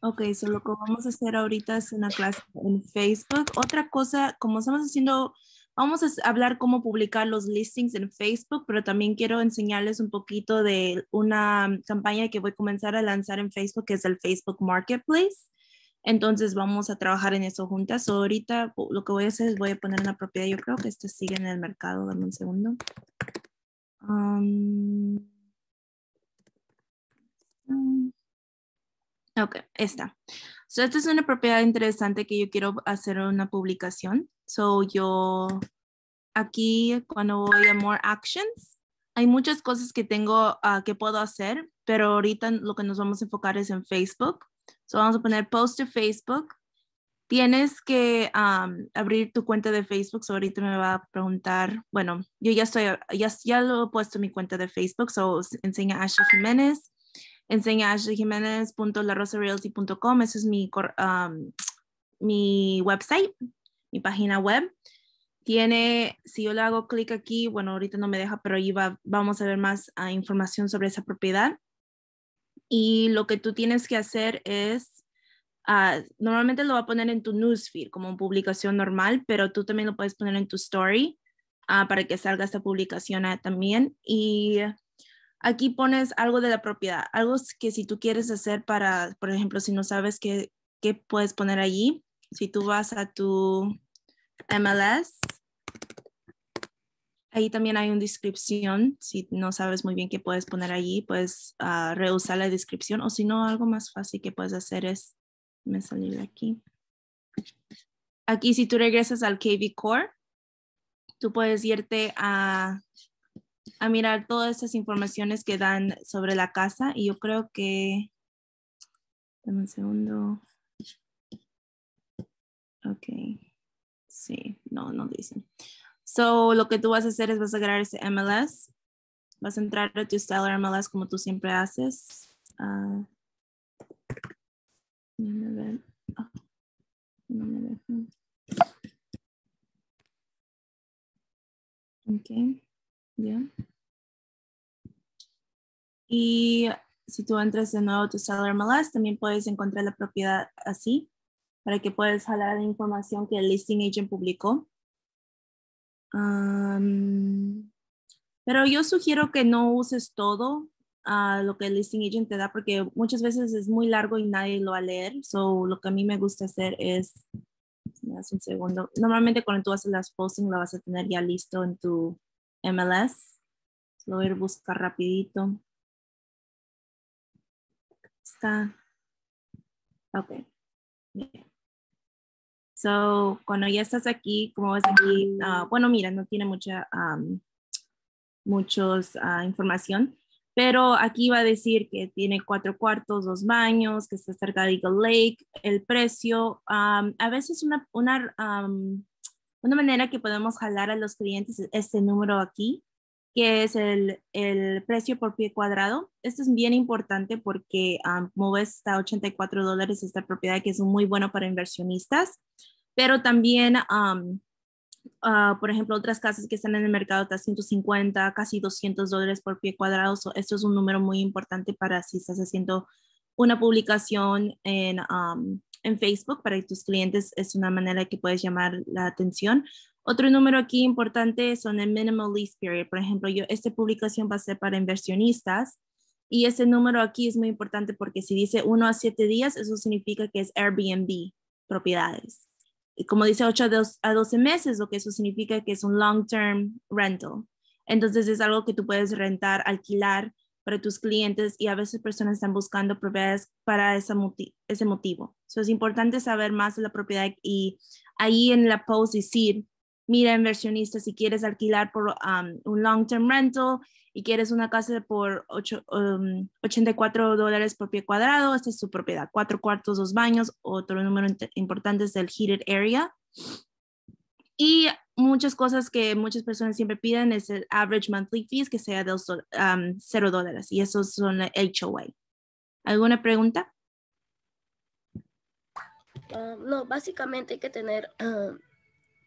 Ok, so lo que vamos a hacer ahorita es una clase en Facebook. Otra cosa, como estamos haciendo, vamos a hablar cómo publicar los listings en Facebook, pero también quiero enseñarles un poquito de una campaña que voy a comenzar a lanzar en Facebook, que es el Facebook Marketplace. Entonces vamos a trabajar en eso juntas. ahorita uh, lo que voy a hacer es voy a poner una propiedad. Yo creo que esto sigue en el mercado. Dame un segundo. Um, Ok, está. esta es una propiedad interesante que yo quiero hacer una publicación. So, yo aquí cuando voy a More Actions, hay muchas cosas que tengo ah, que puedo hacer, pero ahorita lo que nos vamos a enfocar es en Facebook. So, vamos a poner post to Facebook. Tienes que abrir tu cuenta de Facebook. ahorita me va a preguntar. Bueno, yo ya estoy, ya, ya lo he puesto en mi cuenta de Facebook. So, enseña a Ashley Jiménez enseña Ese es mi, mi website, mi página web. Tiene, si yo le hago clic aquí, bueno, ahorita no me deja, pero ahí va, vamos a ver más ah, información sobre esa propiedad. Y lo que tú tienes que hacer es ah, normalmente lo va a poner en tu newsfeed como publicación normal, pero tú también lo puedes poner en tu story ah, para que salga esta publicación también. Y aquí pones algo de la propiedad, algo que si tú quieres hacer para, por ejemplo, si no sabes qué, puedes poner allí, si tú vas a tu MLS, ahí también hay una descripción, si no sabes muy bien qué puedes poner allí, puedes ah, rehusar la descripción o si no, algo más fácil que puedes hacer es, me salir aquí. Aquí si tú regresas al KV Core, tú puedes irte a a mirar todas esas informaciones que dan sobre la casa y yo creo que... Dame un segundo. Ok. Sí, no, no dicen. So, lo que tú vas a hacer es vas a crear ese MLS. Vas a entrar a tu Stellar MLS como tú siempre haces. Uh, no me dejan. Ok. Y si tú entras de nuevo a tu Seller MLS, también puedes encontrar la propiedad así, para que puedas jalar la información que el listing agent publicó. pero yo sugiero que no uses todo ah, lo que el listing agent te da, porque muchas veces es muy largo y nadie lo va a leer. So, lo que a mí me gusta hacer es, me un segundo, normalmente cuando tú haces las posting lo vas a tener ya listo en tu MLS. Lo voy a buscar rapidito. Está. Ok. So, cuando ya estás aquí, como ves aquí, ah, bueno, mira, no tiene mucha muchos, ah, información, pero aquí va a decir que tiene cuatro cuartos, dos baños, que está cerca de Eagle Lake, el precio, a veces una, una una manera que podemos jalar a los clientes es este número aquí, que es el, precio por pie cuadrado. Esto es bien importante porque ah, como está a 84 dólares esta propiedad que es muy bueno para inversionistas, pero también, ah, por ejemplo, otras casas que están en el mercado está 150, casi 200 dólares por pie cuadrado. esto es un número muy importante para si estás haciendo una publicación en, en Facebook para tus clientes es una manera que puedes llamar la atención. Otro número aquí importante son el minimal lease period. Por ejemplo, yo, esta publicación va a ser para inversionistas y ese número aquí es muy importante porque si dice 1 a 7 días, eso significa que es Airbnb propiedades. Y como dice 8 a 12 meses, lo que eso significa que es un long-term rental. Entonces es algo que tú puedes rentar, alquilar para tus clientes y a veces personas están buscando propiedades para ese motivo es importante saber más de la propiedad y ahí en la post decir, mira inversionista, si quieres alquilar por um, un long-term rental y quieres una casa por 84 um, dólares por pie cuadrado, esta es su propiedad. Cuatro cuartos, dos baños. Otro número importante es el heated area. Y muchas cosas que muchas personas siempre piden es el average monthly fees que sea de 0 um, dólares y esos son el HOA. ¿Alguna pregunta? Ah, no, básicamente hay que tener, ah,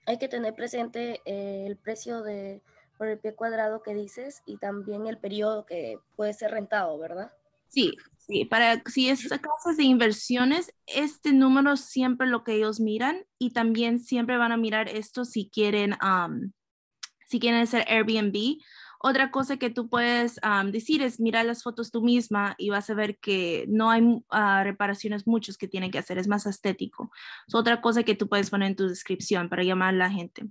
hay que tener presente eh, el precio de, por el pie cuadrado que dices y también el periodo que puede ser rentado, ¿verdad? Sí, sí, para si es casas de inversiones, este número siempre lo que ellos miran y también siempre van a mirar esto si quieren, si quieren hacer Airbnb otra cosa que tú puedes decir es mirar las fotos tú misma y vas a ver que no hay ah, reparaciones muchos que tienen que hacer, es más estético. Es otra cosa que tú puedes poner en tu descripción para llamar a la gente.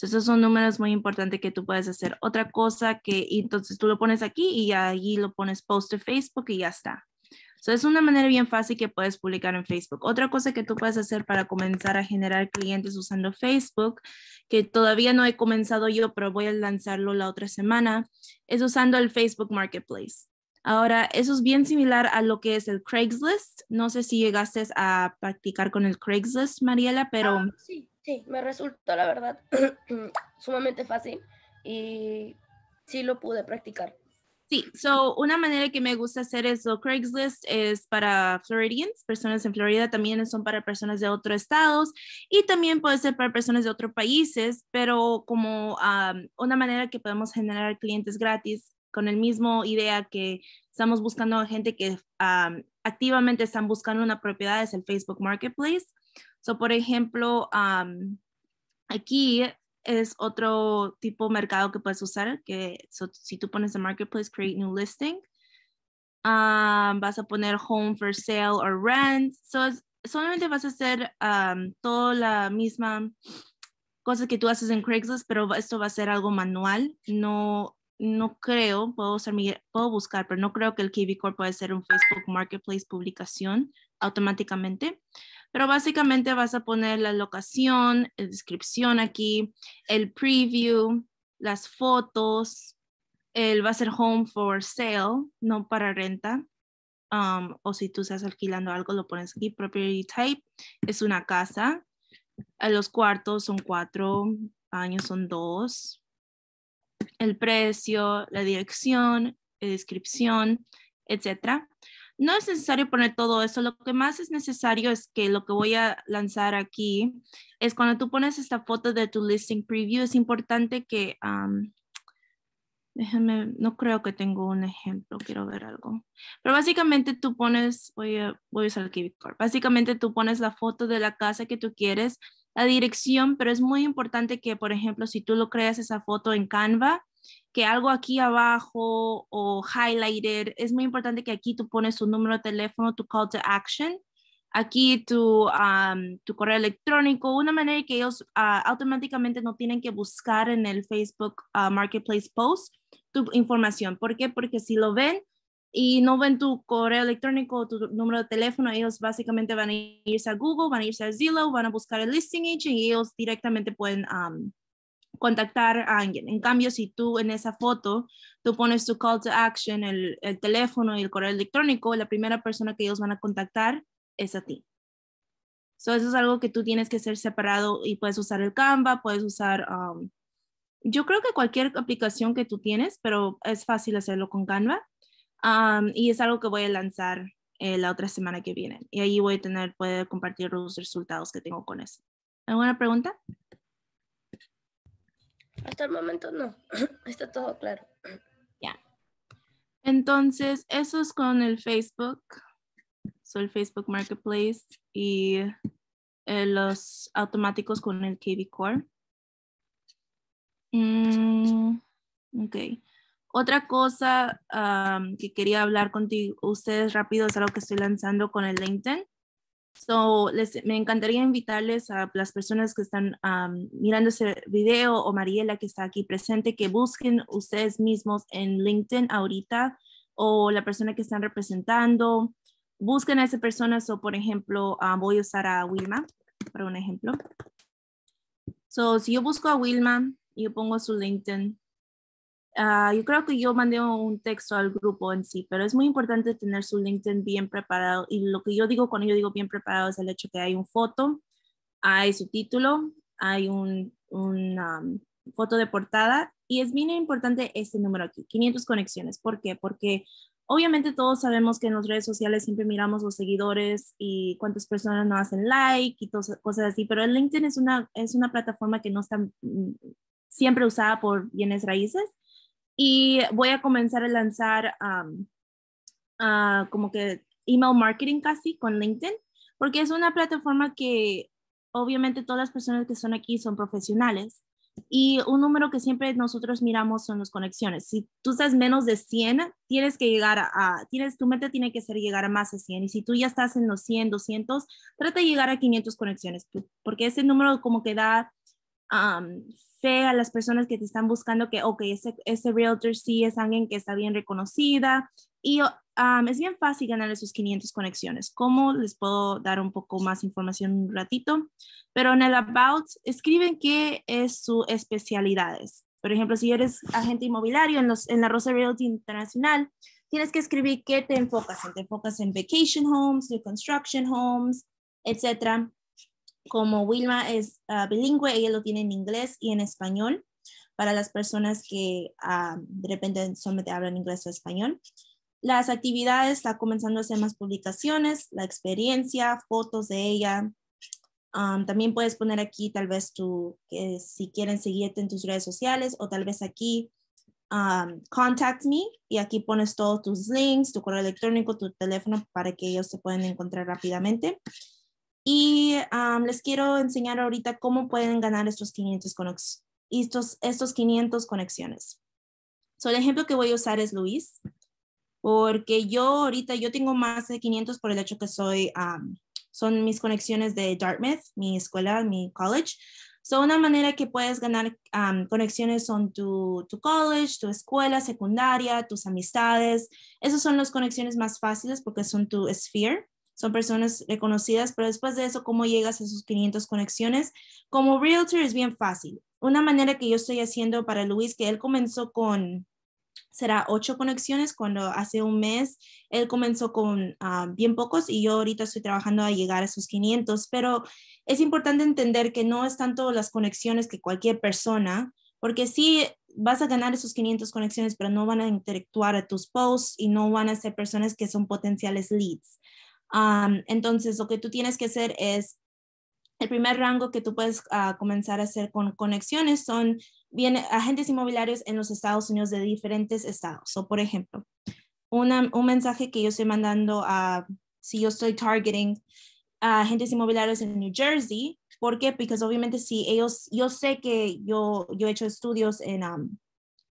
esos son números muy importantes que tú puedes hacer. Otra cosa que, entonces tú lo pones aquí y allí lo pones post de Facebook y ya está es una manera bien fácil que puedes publicar en Facebook. Otra cosa que tú puedes hacer para comenzar a generar clientes usando Facebook, que todavía no he comenzado yo, pero voy a lanzarlo la otra semana, es usando el Facebook Marketplace. Ahora, eso es bien similar a lo que es el Craigslist. No sé si llegaste a practicar con el Craigslist, Mariela, pero... Ah, sí, sí, me resultó, la verdad, sumamente fácil y sí lo pude practicar. Sí, so una manera que me gusta hacer eso, Craigslist es para Floridians, personas en Florida también son para personas de otros estados y también puede ser para personas de otros países, pero como ah, una manera que podemos generar clientes gratis con el mismo idea que estamos buscando a gente que ah, activamente están buscando una propiedad es el Facebook Marketplace. So por ejemplo, ah, aquí es otro tipo de mercado que puedes usar, que si tú pones en Marketplace Create New Listing, ah, vas a poner Home for Sale or Rent. So, solamente vas a hacer toda la misma cosa que tú haces en Craigslist, pero esto va a ser algo manual. No, no creo, puedo, buscar, pero no creo que el KB Corp pueda ser un Facebook Marketplace publicación automáticamente pero básicamente vas a poner la locación, la descripción aquí, el preview, las fotos, el va a ser home for sale, no para renta. Um, o si tú estás alquilando algo, lo pones aquí. Property type es una casa. Eh, los cuartos son cuatro, años son dos. El precio, la dirección, la descripción, etcétera no es necesario poner todo eso, lo que más es necesario es que lo que voy a lanzar aquí es cuando tú pones esta foto de tu listing preview, es importante que, déjame, no creo que tengo un ejemplo, quiero ver algo. Pero básicamente tú pones, voy a, voy a usar el básicamente tú pones la foto de la casa que tú quieres, la dirección, pero es muy importante que, por ejemplo, si tú lo creas esa foto en Canva, que algo aquí abajo o highlighted, es muy importante que aquí tú pones tu número de teléfono, tu call to action, aquí tu, tu correo electrónico, una manera que ellos ah, automáticamente no tienen que buscar en el Facebook ah, Marketplace Post tu información. ¿Por qué? Porque si lo ven y no ven tu correo electrónico o tu número de teléfono, ellos básicamente van a irse a Google, van a irse a Zillow, van a buscar el listing agent y ellos directamente pueden contactar a alguien. En cambio, si tú en esa foto, tú pones tu call to action, el, teléfono y el correo electrónico, la primera persona que ellos van a contactar es a ti. So, eso es algo que tú tienes que ser separado y puedes usar el Canva, puedes usar, um, yo creo que cualquier aplicación que tú tienes, pero es fácil hacerlo con Canva. Um, y es algo que voy a lanzar eh, la otra semana que viene. Y ahí voy a tener, poder compartir los resultados que tengo con eso. ¿Alguna pregunta? Hasta el momento no, está todo claro. Ya. Entonces, eso es con el Facebook, el Facebook Marketplace y eh, los automáticos con el KB Core. Mm, ok. Otra cosa que quería hablar contigo, ustedes rápido, es algo que estoy lanzando con el LinkedIn. So, me encantaría invitarles a las personas que están mirando ese video o Mariela que está aquí presente, que busquen ustedes mismos en LinkedIn ahorita o la persona que están representando. Busquen a esa persona. So, por ejemplo, ah, voy a usar a Wilma para un ejemplo. So, si yo busco a Wilma, yo pongo su LinkedIn Ah, yo creo que yo mandé un texto al grupo en sí, pero es muy importante tener su LinkedIn bien preparado. Y lo que yo digo cuando yo digo bien preparado es el hecho que hay un foto, hay su título, hay una um, foto de portada y es bien importante este número aquí, 500 conexiones. ¿Por qué? Porque obviamente todos sabemos que en las redes sociales siempre miramos los seguidores y cuántas personas nos hacen like y cosas así, pero el LinkedIn es una, es una plataforma que no está mm, siempre usada por bienes raíces y voy a comenzar a lanzar ah, como que email marketing casi con LinkedIn, porque es una plataforma que obviamente todas las personas que son aquí son profesionales. Y un número que siempre nosotros miramos son las conexiones. Si tú estás menos de 100, tienes que llegar a, tienes, tu meta tiene que ser llegar a más de 100. Y si tú ya estás en los 100, 200, trata de llegar a 500 conexiones, porque ese número como que da fe a las personas que te están buscando que, ok, ese, realtor sí es alguien que está bien reconocida y es bien fácil ganar esos 500 conexiones. ¿Cómo les puedo dar un poco más información un ratito? Pero en el About, escriben qué es su especialidades. Por ejemplo, si eres agente inmobiliario en, la Rosa Realty Internacional, tienes que escribir qué te enfocas Te enfocas en vacation homes, new construction homes, etcétera. Como Wilma es ah, bilingüe, ella lo tiene en inglés y en español para las personas que ah, de repente solamente hablan inglés o español. Las actividades, está comenzando a hacer más publicaciones, la experiencia, fotos de ella. Ah, también puedes poner aquí tal vez tu, que si quieren seguirte en tus redes sociales o tal vez aquí contact me y aquí pones todos tus links, tu correo electrónico, tu teléfono para que ellos se puedan encontrar rápidamente. Y les quiero enseñar ahorita cómo pueden ganar estos 500, estos, estos 500 conexiones. So, el ejemplo que voy a usar es Luis, porque yo ahorita yo tengo más de 500 por el hecho que soy, son mis conexiones de Dartmouth, mi escuela, mi college. una manera que puedes ganar conexiones son tu, tu, college, tu escuela secundaria, tus amistades. Esas son las conexiones más fáciles porque son tu sphere son personas reconocidas, pero después de eso, ¿cómo llegas a sus 500 conexiones? Como realtor es bien fácil. Una manera que yo estoy haciendo para Luis, que él comenzó con, será ocho conexiones cuando hace un mes él comenzó con ah, bien pocos y yo ahorita estoy trabajando a llegar a sus 500, pero es importante entender que no es tanto las conexiones que cualquier persona, porque sí vas a ganar esos 500 conexiones, pero no van a interactuar a tus posts y no van a ser personas que son potenciales leads entonces, lo que tú tienes que hacer es, el primer rango que tú puedes ah, comenzar a hacer con conexiones son bien, agentes inmobiliarios en los Estados Unidos de diferentes estados. O, por ejemplo, un mensaje que yo estoy mandando a, si yo estoy targeting a agentes inmobiliarios en New Jersey, ¿por qué? Porque obviamente si ellos, yo sé que yo, yo he hecho estudios en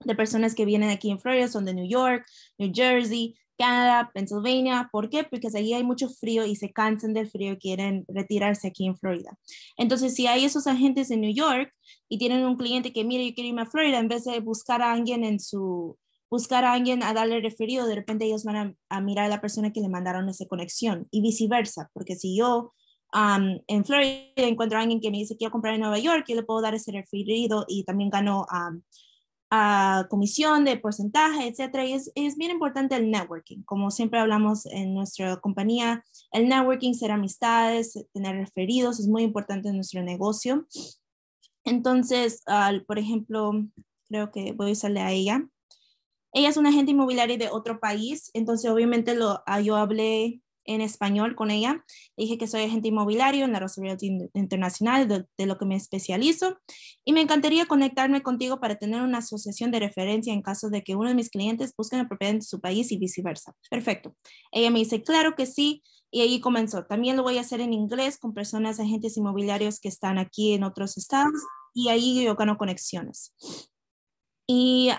de personas que vienen aquí en Florida, son de New York, New Jersey, Canadá, Pennsylvania. ¿Por qué? Porque allí hay mucho frío y se cansan del frío y quieren retirarse aquí en Florida. Entonces, si hay esos agentes en New York y tienen un cliente que, mira yo quiero irme a Florida, en vez de buscar a alguien en su, buscar a alguien a darle referido, de repente ellos van a, mirar a la persona que le mandaron esa conexión y viceversa, porque si yo en Florida encuentro a alguien que me dice quiero comprar en Nueva York, yo le puedo dar ese referido y también gano a a comisión de porcentaje, etcétera. es, es, bien importante el networking. Como siempre hablamos en nuestra compañía, el networking, ser amistades, tener referidos, es muy importante en nuestro negocio. Entonces, por ejemplo, creo que voy a usarle a ella. Ella es una agente inmobiliaria de otro país, entonces obviamente lo, ah, yo hablé en español con ella. dije que soy agente inmobiliario en la Realty Internacional, de, lo que me especializo, y me encantaría conectarme contigo para tener una asociación de referencia en caso de que uno de mis clientes busque una propiedad en su país y viceversa. Perfecto. Ella me dice, claro que sí, y ahí comenzó. También lo voy a hacer en inglés con personas, agentes inmobiliarios que están aquí en otros estados, y ahí yo gano conexiones. Y,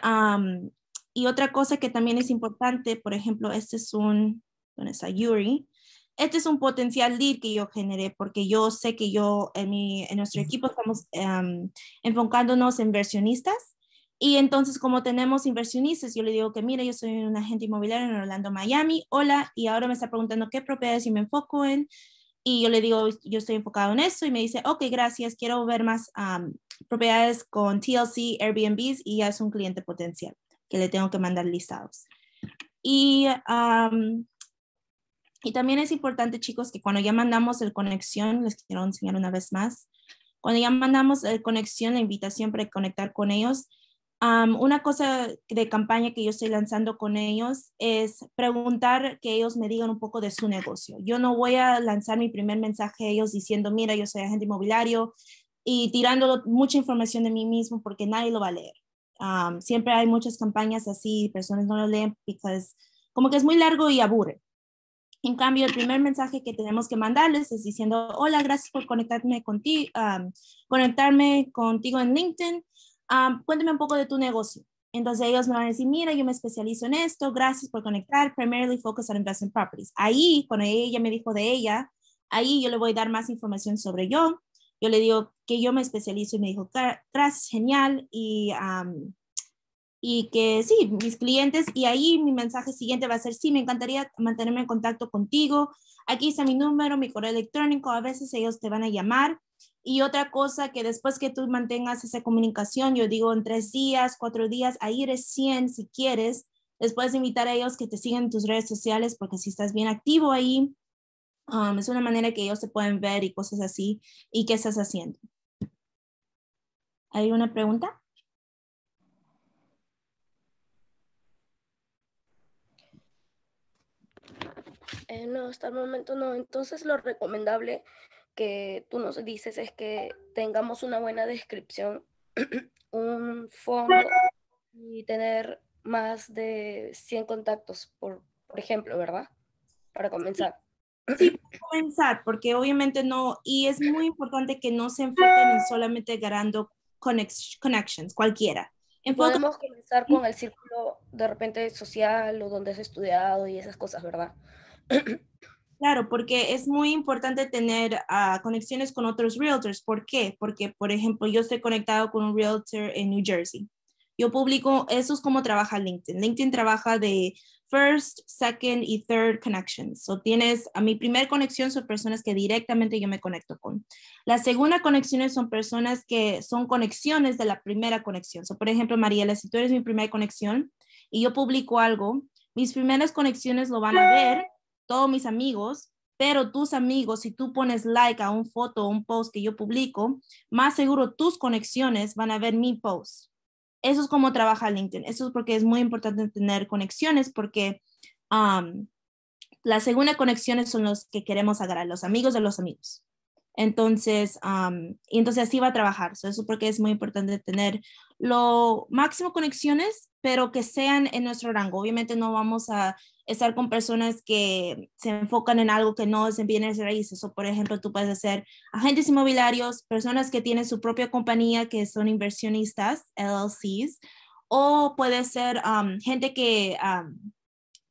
y otra cosa que también es importante, por ejemplo, este es un, con esa Yuri. Este es un potencial lead que yo generé porque yo sé que yo en, mi, en nuestro equipo estamos em, enfocándonos en inversionistas y entonces, como tenemos inversionistas, yo le digo que, mira, yo soy un agente inmobiliario en Orlando, Miami, hola, y ahora me está preguntando qué propiedades y me enfoco en. Y yo le digo, yo estoy enfocado en eso y me dice, ok, gracias, quiero ver más propiedades con TLC, Airbnbs y ya es un cliente potencial que le tengo que mandar listados. Y y también es importante, chicos, que cuando ya mandamos el conexión, les quiero enseñar una vez más, cuando ya mandamos el conexión, la invitación para conectar con ellos, una cosa de campaña que yo estoy lanzando con ellos es preguntar que ellos me digan un poco de su negocio. Yo no voy a lanzar mi primer mensaje a ellos diciendo, mira, yo soy agente inmobiliario y tirando mucha información de mí mismo porque nadie lo va a leer. siempre hay muchas campañas así, personas no lo leen porque como que es muy largo y aburre. En cambio, el primer mensaje que tenemos que mandarles es diciendo, hola, gracias por conectarme contigo, conectarme contigo en LinkedIn. cuénteme cuéntame un poco de tu negocio. Entonces ellos me van a decir, mira, yo me especializo en esto, gracias por conectar, primarily focus on investment properties. Ahí, cuando ella me dijo de ella, ahí yo le voy a dar más información sobre yo. Yo le digo que yo me especializo y me dijo, gracias, genial. Y y que sí, mis clientes, y ahí mi mensaje siguiente va a ser, sí, me encantaría mantenerme en contacto contigo, aquí está mi número, mi correo electrónico, a veces ellos te van a llamar. Y otra cosa que después que tú mantengas esa comunicación, yo digo en tres días, cuatro días, ahí recién, si quieres, después invitar a ellos que te sigan en tus redes sociales, porque si estás bien activo ahí, um, es una manera que ellos se pueden ver y cosas así, y qué estás haciendo. ¿Hay una pregunta? Eh, no, hasta el momento no. Entonces lo recomendable que tú nos dices es que tengamos una buena descripción, un fondo y tener más de 100 contactos, por, por ejemplo, ¿verdad? Para comenzar. Sí, para comenzar, porque obviamente no, y es muy importante que no se enfoquen en solamente ganando connections, cualquiera. Podemos comenzar con el círculo de repente social o donde has estudiado y esas cosas, ¿verdad? Claro, porque es muy importante tener ah, conexiones con otros realtors. ¿Por qué? Porque, por ejemplo, yo estoy conectado con un realtor en New Jersey. Yo publico, eso es como trabaja LinkedIn. LinkedIn trabaja de first, second y third connections. So tienes, a mi primera conexión son personas que directamente yo me conecto con. La segunda conexión son personas que son conexiones de la primera conexión. So, por ejemplo, Mariela, si tú eres mi primera conexión y yo publico algo, mis primeras conexiones lo van a ver todos mis amigos, pero tus amigos, si tú pones like a un foto o un post que yo publico, más seguro tus conexiones van a ver mi post. Eso es como trabaja LinkedIn. Eso es porque es muy importante tener conexiones porque um, la segunda conexiones son los que queremos agarrar, los amigos de los amigos. Entonces, um, y entonces así va a trabajar. Eso es porque es muy importante tener lo máximo conexiones, pero que sean en nuestro rango. Obviamente no vamos a estar con personas que se enfocan en algo que no es en bienes raíces. O, por ejemplo, tú puedes ser agentes inmobiliarios, personas que tienen su propia compañía, que son inversionistas, LLCs, o puede ser um, gente que um,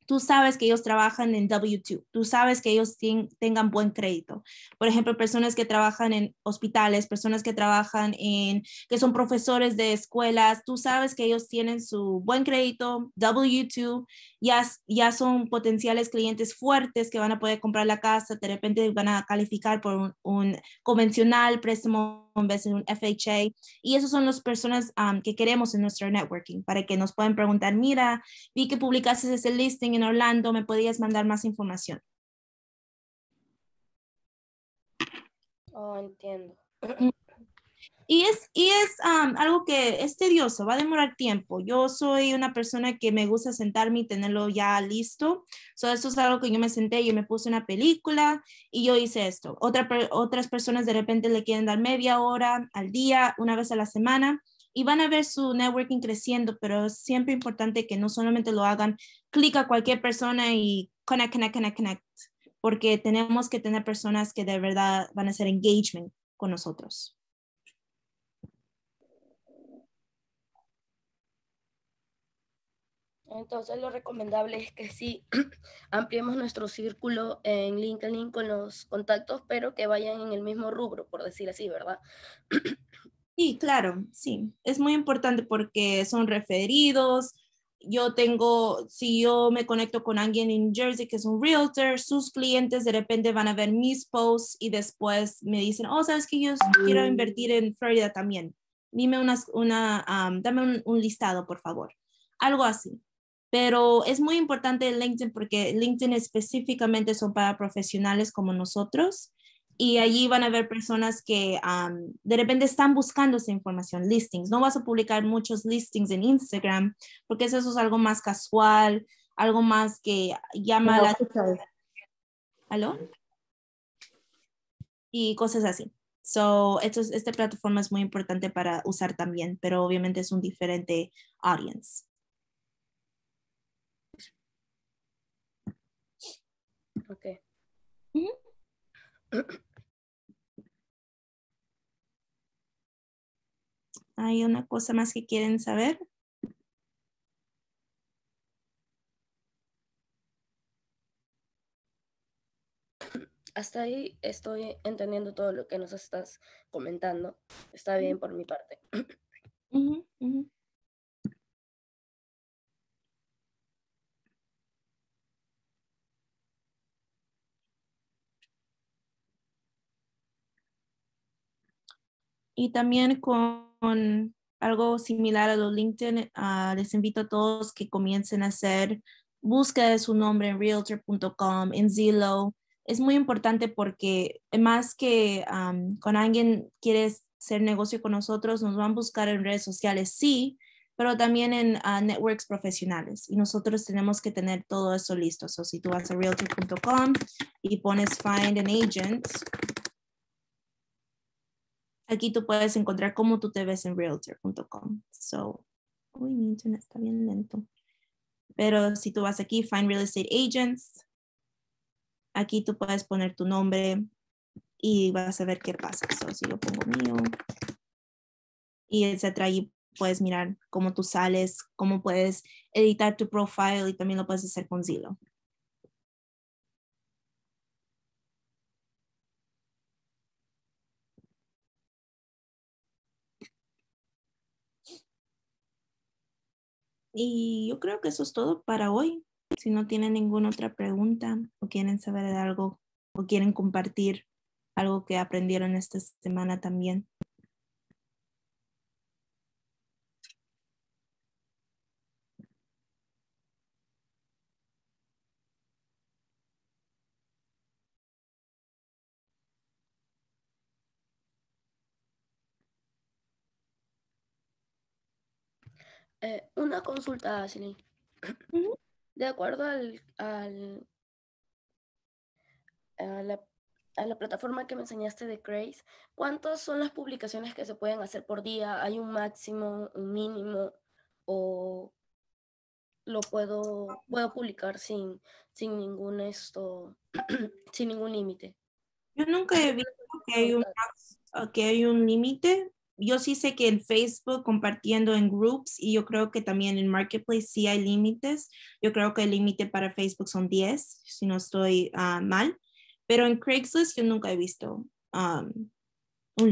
tú sabes que ellos trabajan en W2, tú sabes que ellos tengan buen crédito. Por ejemplo, personas que trabajan en hospitales, personas que trabajan en, que son profesores de escuelas, tú sabes que ellos tienen su buen crédito, W2, ya, ya son potenciales clientes fuertes que van a poder comprar la casa, de repente van a calificar por un convencional préstamo vez en un FHA. Y esos son las personas que queremos en nuestro networking para que nos puedan preguntar, mira, vi que publicaste ese listing en Orlando, ¿me podías mandar más información? Oh, entiendo. Mm. Y es, es algo que es tedioso, va a demorar tiempo. Yo soy una persona que me gusta sentarme y tenerlo ya listo. eso es algo que yo me senté, yo me puse una película y yo hice esto. Otra, otras personas de repente le quieren dar media hora al día, una vez a la semana y van a ver su networking creciendo, pero es siempre importante que no solamente lo hagan, clic a cualquier persona y connect, connect, connect, connect, porque tenemos que tener personas que de verdad van a hacer engagement con nosotros. Entonces lo recomendable es que sí ampliemos nuestro círculo en LinkedIn con los contactos, pero que vayan en el mismo rubro, por decir así, ¿verdad? Sí, claro, sí. Es muy importante porque son referidos. Yo tengo, si yo me conecto con alguien en Jersey que es un realtor, sus clientes de repente van a ver mis posts y después me dicen, oh, sabes que yo quiero mm. invertir en Florida también. Dime unas, una, dame un listado, por favor. Algo así. Pero es muy importante LinkedIn porque LinkedIn específicamente son para profesionales como nosotros y allí van a haber personas que de repente están buscando esa información, listings. No vas a publicar muchos listings en Instagram porque eso es algo más casual, algo más que llama no, la atención. ¿Aló? Y cosas así. So, esta plataforma es muy importante para usar también, pero obviamente es un diferente audience. Ok. ¿Hay una cosa más que quieren saber? Hasta ahí estoy entendiendo todo lo que nos estás comentando. Está bien por mi parte. Y también con, algo similar a los LinkedIn, ah, les invito a todos que comiencen a hacer búsqueda de su nombre en realtor.com, en Zillow. Es muy importante porque más que con alguien quieres hacer negocio con nosotros, nos van a buscar en redes sociales, sí, pero también en ah, networks profesionales. Y nosotros tenemos que tener todo eso listo. So, si tú vas a realtor.com y pones find an agent, Aquí tú puedes encontrar cómo tú te ves en realtor.com. So, uy, mi internet está bien lento. Pero si tú vas aquí, Find Real Estate Agents, aquí tú puedes poner tu nombre y vas a ver qué pasa. So, si yo pongo mío y etcétera, puedes mirar cómo tú sales, cómo puedes editar tu profile y también lo puedes hacer con Zillow. Y yo creo que eso es todo para hoy. Si no tienen ninguna otra pregunta o quieren saber algo o quieren compartir algo que aprendieron esta semana también, Eh, una consulta, Ashley. De acuerdo al, al a, la, plataforma que me enseñaste de Craze, ¿cuántas son las publicaciones que se pueden hacer por día? ¿Hay un máximo, un mínimo? ¿O lo puedo, puedo publicar sin, sin ningún esto, sin ningún límite? Yo nunca he visto que hay un, que hay un límite, yo sí sé que en Facebook compartiendo en groups y yo creo que también en Marketplace sí hay límites. Yo creo que el límite para Facebook son 10, si no estoy ah, mal. Pero en Craigslist yo nunca he visto un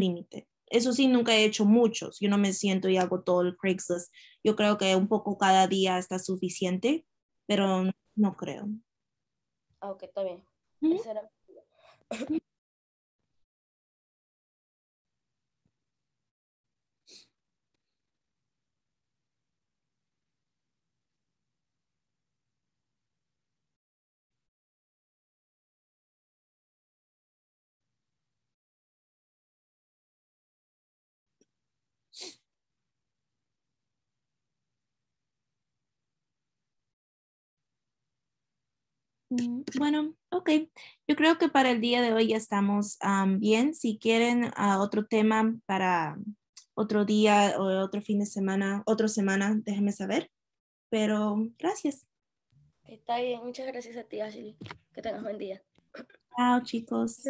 límite. Eso sí, nunca he hecho muchos. Yo no me siento y hago todo el Craigslist. Yo creo que un poco cada día está suficiente, pero no creo. Ok, está bien. Mm, bueno, ok. Yo creo que para el día de hoy ya estamos bien. Si quieren ah, otro tema para otro día o otro fin de semana, otra semana, déjenme saber. Pero gracias. Está bien. Muchas gracias a ti, Ashley. Que tengas buen día. Chao, chicos.